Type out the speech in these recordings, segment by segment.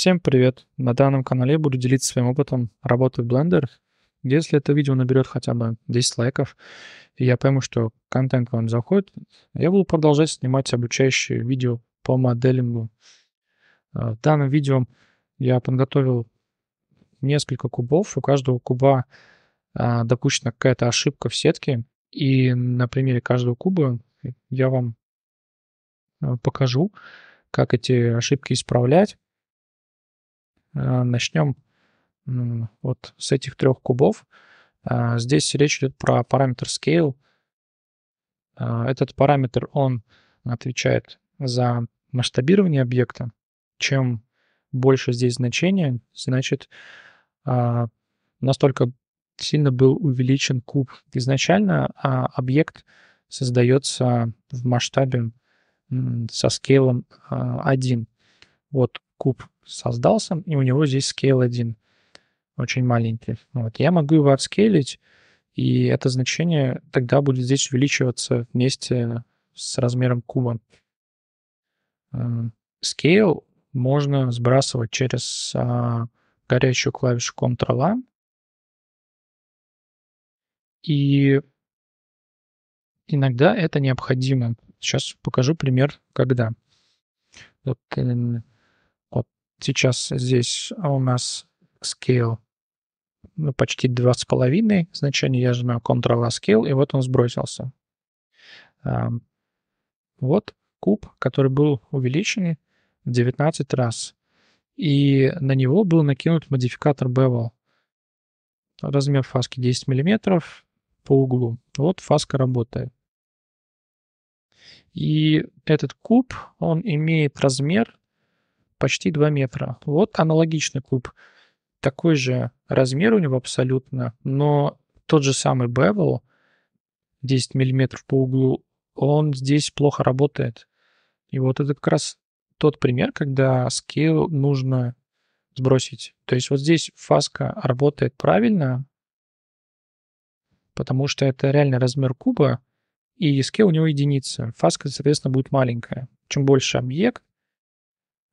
Всем привет! На данном канале буду делиться своим опытом работы в Blender. Если это видео наберет хотя бы 10 лайков, и я пойму, что контент вам заходит, я буду продолжать снимать обучающие видео по моделингу. А, в данном видео я подготовил несколько кубов. У каждого куба а, допущена какая-то ошибка в сетке. И на примере каждого куба я вам а, покажу, как эти ошибки исправлять Э, Начнем вот с этих трех кубов. Э, здесь речь идет про параметр scale. Э, этот параметр, он отвечает за масштабирование объекта. Чем больше здесь значение, значит, настолько сильно был увеличен куб. Изначально а объект создается в масштабе со скейлом 1. Вот куб создался, и у него здесь scale 1, очень маленький. Вот. Я могу его отскейлить, и это значение тогда будет здесь увеличиваться вместе с размером куба. Scale эм, можно сбрасывать через а, горячую клавишу Ctrl-A. И иногда это необходимо. Сейчас покажу пример, когда. Вот, эм, Сейчас здесь а у нас scale ну, почти 2,5 значение. Я жму Ctrl-A scale, и вот он сбросился. Вот куб, который был увеличен в 19 раз. И на него был накинут модификатор bevel. Размер фаски 10 мм по углу. Вот фаска работает. И этот куб, он имеет размер почти 2 метра. Вот аналогичный куб. Такой же размер у него абсолютно, но тот же самый bevel, 10 миллиметров по углу, он здесь плохо работает. И вот это как раз тот пример, когда scale нужно сбросить. То есть вот здесь фаска работает правильно, потому что это реально размер куба, и scale у него единица. Фаска, соответственно, будет маленькая. Чем больше объект,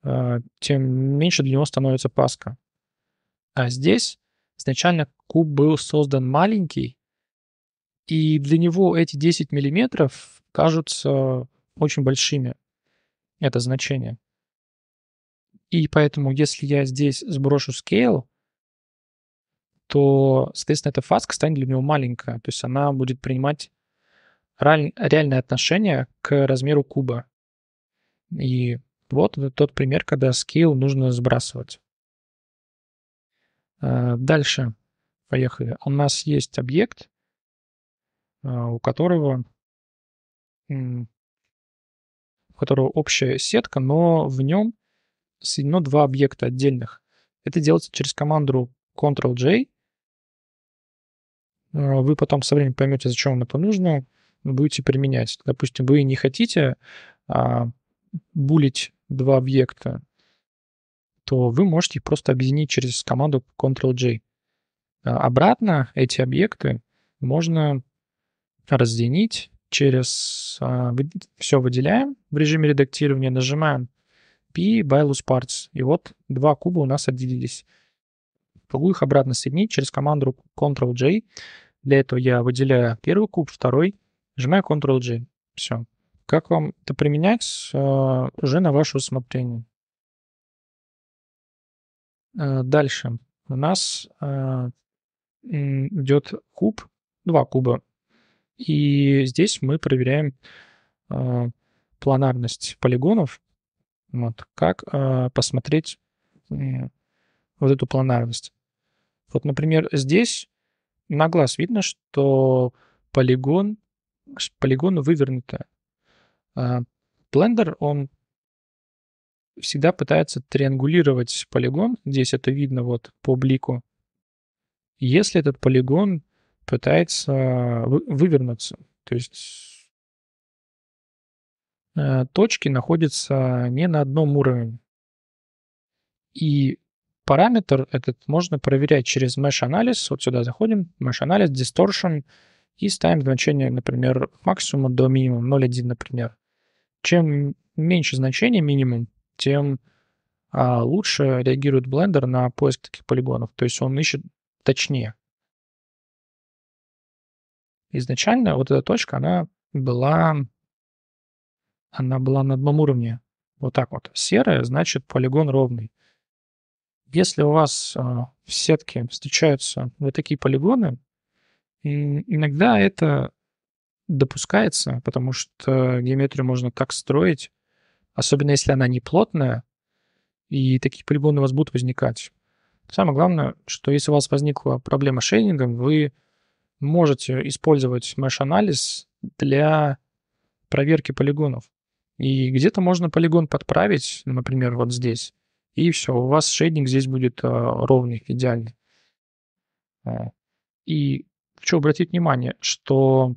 а, тем меньше для него становится паска. А здесь изначально куб был создан маленький, и для него эти 10 миллиметров кажутся очень большими, это значение. И поэтому, если я здесь сброшу scale, то, соответственно, эта фаска станет для него маленькая. То есть она будет принимать реальное отношение к размеру куба. И вот это тот пример, когда скилл нужно сбрасывать. Э, дальше. Поехали. У нас есть объект, э, у которого, у которого общая сетка, но в нем соединено два объекта отдельных. Это делается через команду Ctrl-J. Э, вы потом со временем поймете, зачем вам это нужно, будете применять. Допустим, вы не хотите а, булить два объекта, то вы можете их просто объединить через команду Ctrl-J. А, обратно эти объекты можно разъединить через... А, Все выделяем в режиме редактирования, нажимаем P by loose parts. И вот два куба у нас отделились. Могу их обратно соединить через команду Ctrl-J. Для этого я выделяю первый куб, второй, нажимаю Ctrl-J. Все, как вам это применять, э, уже на ваше усмотрение. Э, дальше. У нас э, идет куб, два куба. И здесь мы проверяем планарность полигонов. Вот. Как посмотреть вот эту планарность. Вот, например, здесь на глаз видно, что полигон, полигон вывернутая. А, Blender, он всегда пытается триангулировать полигон. Здесь это видно вот по блику. Если этот полигон пытается вывернуться, то есть э, точки находятся не на одном уровне. И параметр этот можно проверять через mesh-анализ. Вот сюда заходим, mesh-анализ, distortion, и ставим значение, например, максимум до минимума, 0,1, например чем меньше значение минимум, тем а, лучше реагирует Blender на поиск таких полигонов. То есть он ищет точнее. Изначально вот эта точка, она была, она была на одном уровне. Вот так вот. Серая значит полигон ровный. Если у вас а, в сетке встречаются вот такие полигоны, иногда это допускается, потому что геометрию можно так строить, особенно если она не плотная, и такие полигоны у вас будут возникать. Самое главное, что если у вас возникла проблема с шейнингом, вы можете использовать Mesh анализ для проверки полигонов. И где-то можно полигон подправить, например, вот здесь, и все, у вас шейдинг здесь будет а, ровный, идеальный. А, и хочу обратить внимание, что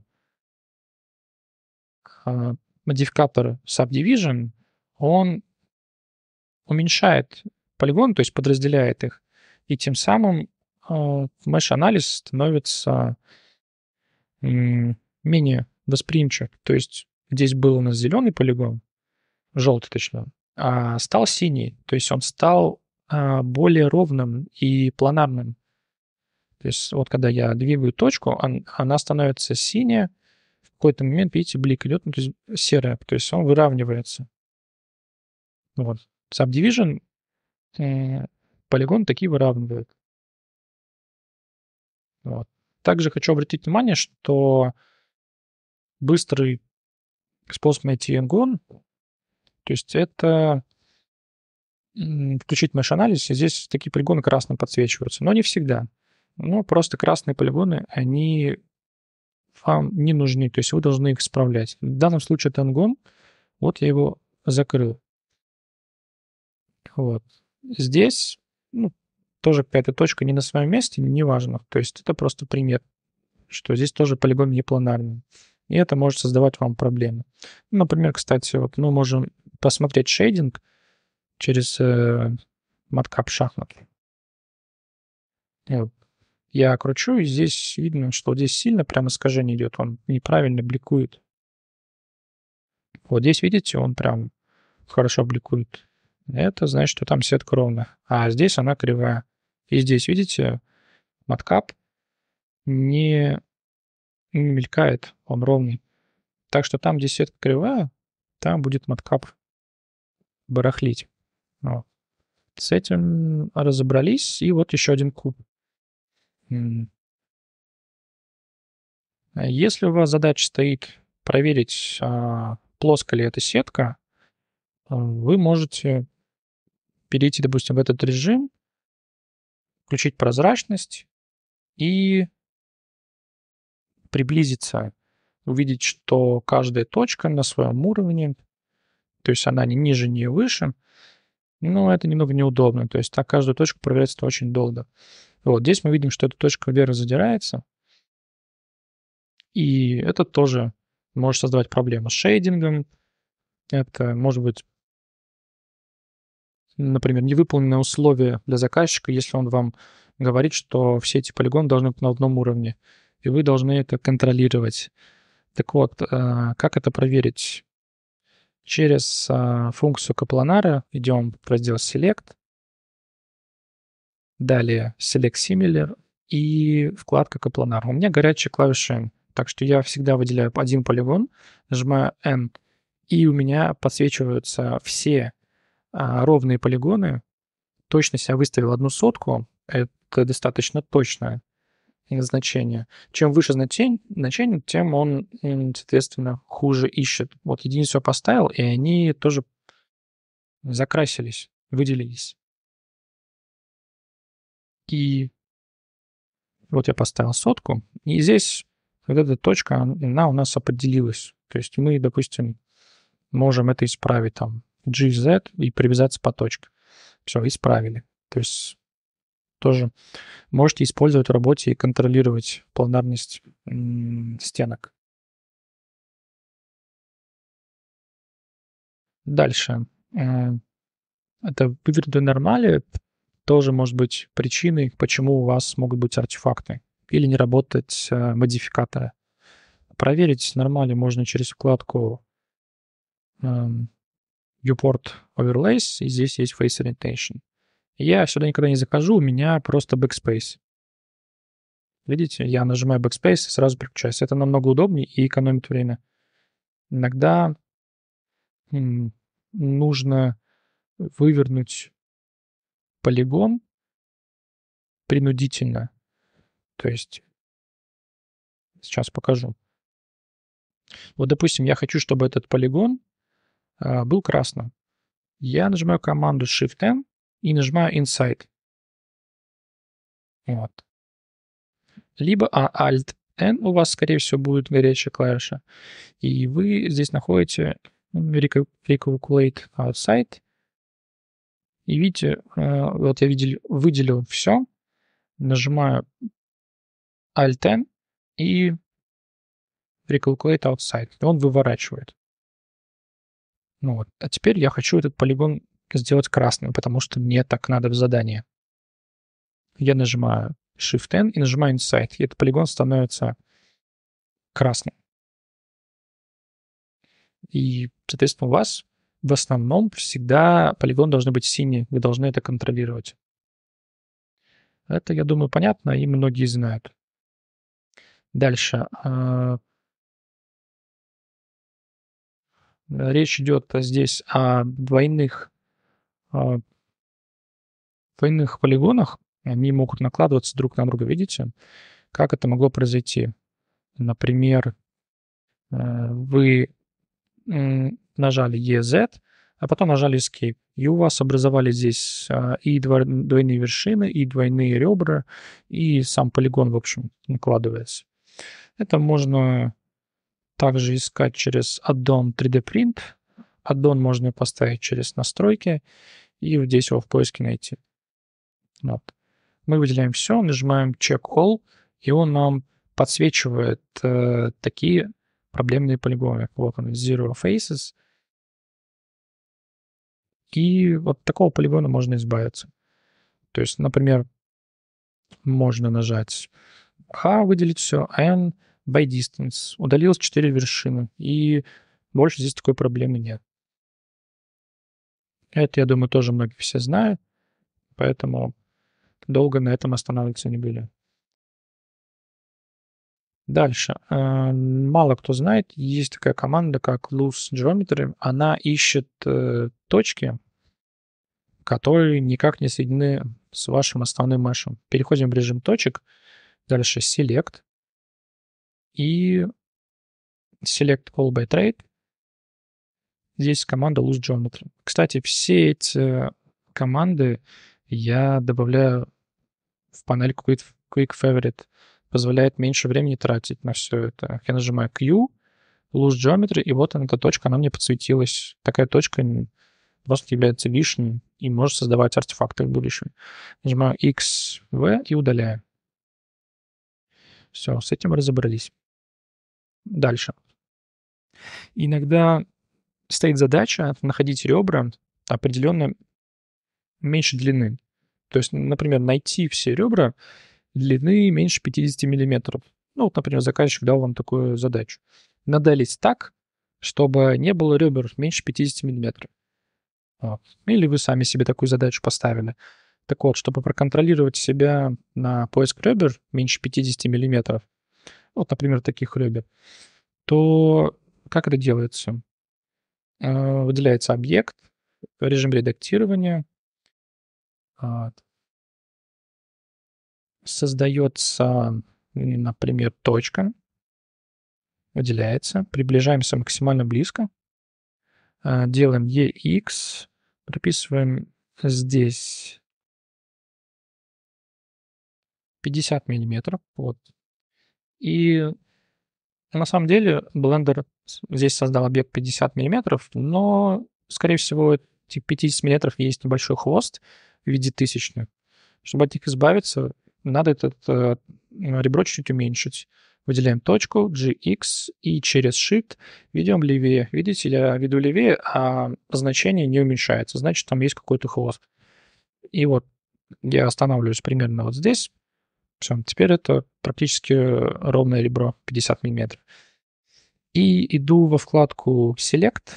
а, модификатор Subdivision, он уменьшает полигон, то есть подразделяет их, и тем самым а, mesh анализ становится менее восприимчив. То есть здесь был у нас зеленый полигон, желтый точно, а стал синий, то есть он стал а, более ровным и планарным. То есть вот когда я двигаю точку, она становится синяя, какой-то момент, видите, блик идет, ну, то есть серая, то есть он выравнивается. Вот. Subdivision э, полигон такие выравнивает. Вот. Также хочу обратить внимание, что быстрый способ найти n то есть это включить наш анализ и здесь такие полигоны красным подсвечиваются, но не всегда. Ну просто красные полигоны, они вам не нужны, то есть вы должны их исправлять. В данном случае тангом, вот я его закрыл. Вот. Здесь ну, тоже пятая точка не на своем месте, неважно. То есть это просто пример, что здесь тоже полигон не планарный. И это может создавать вам проблемы. Ну, например, кстати, вот мы можем посмотреть шейдинг через э, маткап шахмат. Вот я кручу, и здесь видно, что здесь сильно прям искажение идет, он неправильно бликует. Вот здесь, видите, он прям хорошо бликует. Это значит, что там сетка ровная. А здесь она кривая. И здесь, видите, маткап не, не мелькает, он ровный. Так что там, где сетка кривая, там будет маткап барахлить. Вот. С этим разобрались. И вот еще один куб. А если у вас задача стоит проверить, а, ли эта сетка, а, вы можете перейти, допустим, в этот режим, включить прозрачность и приблизиться, увидеть, что каждая точка на своем уровне, то есть она не ниже, не выше, но это немного неудобно, то есть так каждую точку проверять это очень долго. Вот здесь мы видим, что эта точка вверх задирается, и это тоже может создавать проблемы с шейдингом. Это может быть, например, невыполненное условие для заказчика, если он вам говорит, что все эти полигоны должны быть на одном уровне, и вы должны это контролировать. Так вот, э, как это проверить? Через э, функцию Капланара идем в раздел Select, Далее Select Similar и вкладка Капланар. У меня горячие клавиши N, так что я всегда выделяю один полигон, нажимаю N, и у меня подсвечиваются все а, ровные полигоны. Точность я выставил одну сотку, это достаточно точное значение. Чем выше значение, тем он, соответственно, хуже ищет. Вот единицу я поставил, и они тоже закрасились, выделились и вот я поставил сотку, и здесь вот эта точка, она у нас определилась. То есть мы, допустим, можем это исправить там GZ и привязаться по точке. Все, исправили. То есть тоже можете использовать в работе и контролировать планарность стенок. Дальше. Э, это вывернутые нормали тоже может быть причиной, почему у вас могут быть артефакты или не работать э, модификаторы. Проверить нормально можно через вкладку Uport эм, Overlays, и здесь есть Face Orientation. Я сюда никогда не захожу, у меня просто Backspace. Видите, я нажимаю Backspace и сразу переключаюсь. Это намного удобнее и экономит время. Иногда нужно вывернуть полигон принудительно. То есть сейчас покажу. Вот, допустим, я хочу, чтобы этот полигон а, был красным. Я нажимаю команду Shift-M и нажимаю Inside. Вот. Либо а, Alt-N у вас, скорее всего, будет горячая клавиша. И вы здесь находите Recalculate ну, Outside и видите, э, вот я видел, выделил все, нажимаю Alt-N и Recalculate Outside, и он выворачивает. Ну вот. А теперь я хочу этот полигон сделать красным, потому что мне так надо в задании. Я нажимаю Shift-N и нажимаю Inside, и этот полигон становится красным. И, соответственно, у вас в основном всегда полигон должны быть синие, вы должны это контролировать. Это, я думаю, понятно, и многие знают. Дальше. А, речь идет здесь о двойных, а, двойных полигонах. Они могут накладываться друг на друга, видите? Как это могло произойти? Например, э, вы нажали EZ, а потом нажали Escape. И у вас образовались здесь а, и двойные вершины, и двойные ребра, и сам полигон, в общем, накладывается. Это можно также искать через аддон 3D Print. Аддон можно поставить через настройки и здесь его в поиске найти. Вот. Мы выделяем все, нажимаем Check All, и он нам подсвечивает э, такие проблемные полигоны. Вот он, Zero Faces. И вот такого полигона можно избавиться. То есть, например, можно нажать H, выделить все, N, by distance. Удалилось 4 вершины. И больше здесь такой проблемы нет. Это, я думаю, тоже многие все знают, поэтому долго на этом останавливаться не были. Дальше. А, мало кто знает, есть такая команда, как Loose Geometry. Она ищет э, точки, которые никак не соединены с вашим основным мешем. Переходим в режим точек. Дальше Select. И Select All by Trade. Здесь команда Loose Geometry. Кстати, все эти э, команды я добавляю в панель Quick Favorite позволяет меньше времени тратить на все это. Я нажимаю Q, Loose Geometry, и вот она, эта точка, она мне подсветилась. Такая точка просто является лишней и может создавать артефакты в будущем. Нажимаю X, V и удаляю. Все, с этим разобрались. Дальше. Иногда стоит задача находить ребра определенной меньшей длины. То есть, например, найти все ребра длины меньше 50 мм. Ну, вот, например, заказчик дал вам такую задачу. Надались так, чтобы не было ребер меньше 50 мм. А, или вы сами себе такую задачу поставили. Так вот, чтобы проконтролировать себя на поиск ребер меньше 50 мм, вот, например, таких ребер, то как это делается? А, выделяется объект, режим редактирования, создается, например, точка, выделяется, приближаемся максимально близко, а, делаем EX, прописываем здесь 50 миллиметров, вот. И на самом деле Blender здесь создал объект 50 миллиметров, но, скорее всего, этих 50 миллиметров есть небольшой хвост в виде тысячных. Чтобы от них избавиться, надо этот э, ребро чуть-чуть уменьшить. Выделяем точку, gx, и через shift ведем левее. Видите, я веду левее, а значение не уменьшается, значит, там есть какой-то хвост. И вот я останавливаюсь примерно вот здесь. Все, теперь это практически ровное ребро 50 мм. И иду во вкладку Select,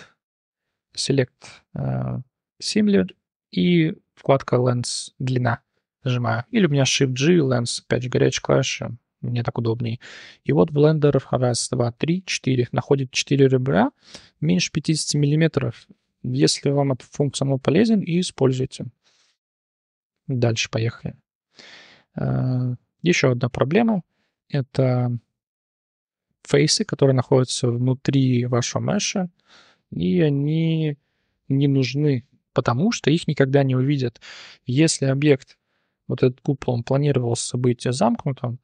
Select э, Simler и вкладка Lens длина нажимаю. Или у меня Shift-G, Lens, опять же, горячая клавиша, мне так удобнее. И вот Blender раз, два, три, четыре, находит четыре ребра, меньше 50 миллиметров. Если вам эта функция ну, полезен, и используйте. Дальше поехали. А, еще одна проблема — это фейсы, которые находятся внутри вашего меша, и они не нужны, потому что их никогда не увидят. Если объект вот этот купол, он планировался быть замкнутым,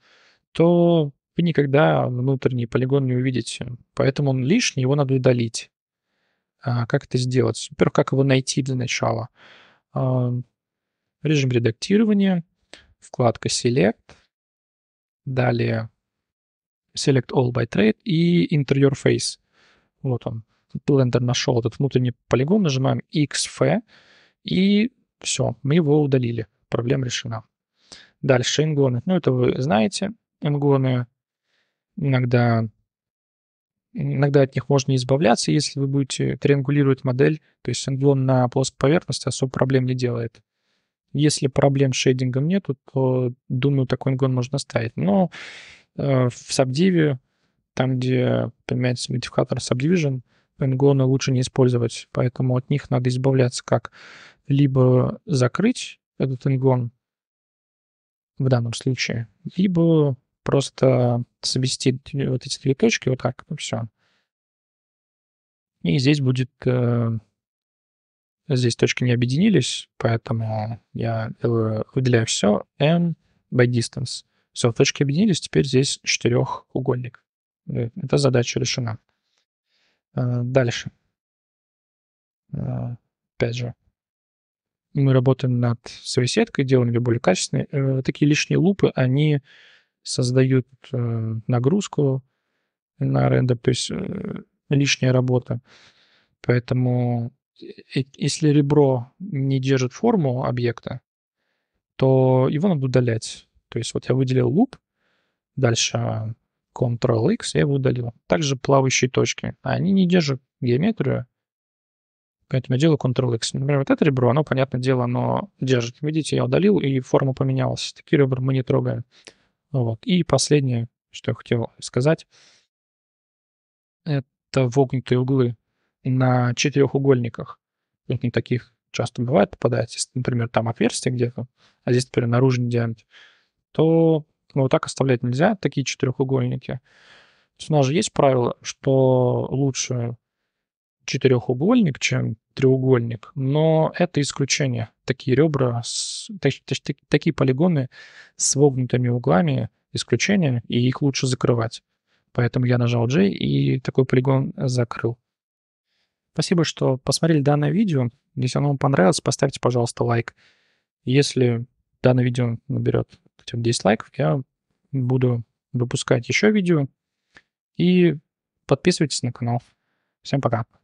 то вы никогда внутренний полигон не увидите. Поэтому он лишний, его надо удалить. А как это сделать? Во-первых, как его найти для начала? А, режим редактирования, вкладка Select, далее Select All by Trade и Interior Face. Вот он. Blender нашел этот внутренний полигон, нажимаем XF, и все, мы его удалили проблема решена. Дальше ингоны. Ну, это вы знаете. Ингоны иногда иногда от них можно избавляться, если вы будете триангулировать модель, то есть ингон на плоской поверхности особо проблем не делает. Если проблем с шейдингом нету, то, думаю, такой ингон можно ставить. Но э, в сабдиве, там, где применяется модификатор Subdivision, ингоны лучше не использовать, поэтому от них надо избавляться как либо закрыть этот ингон в данном случае, либо просто совести вот эти две точки вот так, ну все. И здесь будет... Э, здесь точки не объединились, поэтому я э, выделяю все n by distance. Все, точки объединились, теперь здесь четырехугольник. Э, эта задача решена. Дальше. Опять же, мы работаем над своей сеткой, делаем ее более качественной. Э, такие лишние лупы, они создают э, нагрузку на рендер, то есть э, лишняя работа. Поэтому если ребро не держит форму объекта, то его надо удалять. То есть вот я выделил луп, дальше Ctrl-X, я его удалил. Также плавающие точки. Они не держат геометрию, поэтому нибудь наделаю Ctrl-X. Например, вот это ребро, оно, понятное дело, оно держит. Видите, я удалил, и форма поменялась. Такие ребра мы не трогаем. Вот. И последнее, что я хотел сказать, это вогнутые углы на четырехугольниках. Вот не таких часто бывает попадает, если, например, там отверстие где-то, а здесь, например, наружный диаметр, то ну, вот так оставлять нельзя, такие четырехугольники. То есть у нас же есть правило, что лучше четырехугольник, чем треугольник, но это исключение. Такие ребра, с, тач, тач, тач, такие полигоны с вогнутыми углами исключение, и их лучше закрывать. Поэтому я нажал J и такой полигон закрыл. Спасибо, что посмотрели данное видео. Если оно вам понравилось, поставьте, пожалуйста, лайк. Если данное видео наберет хотя бы 10 лайков, я буду выпускать еще видео. И подписывайтесь на канал. Всем пока.